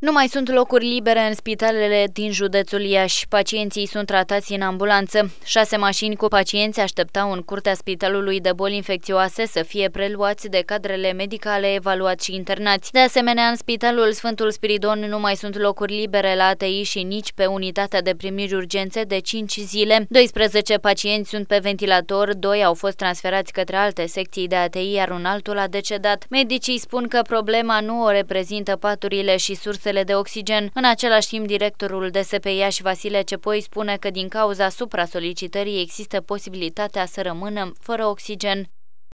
Nu mai sunt locuri libere în spitalele din județul Iași. Pacienții sunt tratați în ambulanță. Șase mașini cu pacienți așteptau în curtea Spitalului de Boli Infecțioase să fie preluați de cadrele medicale evaluați și internați. De asemenea, în Spitalul Sfântul Spiridon nu mai sunt locuri libere la ATI și nici pe unitatea de primiri urgențe de 5 zile. 12 pacienți sunt pe ventilator, 2 au fost transferați către alte secții de ATI, iar un altul a decedat. Medicii spun că problema nu o reprezintă paturile și sursele resursele de oxigen. În același timp, directorul DSP și Vasile Cepoi spune că din cauza supra-solicitării există posibilitatea să rămână fără oxigen.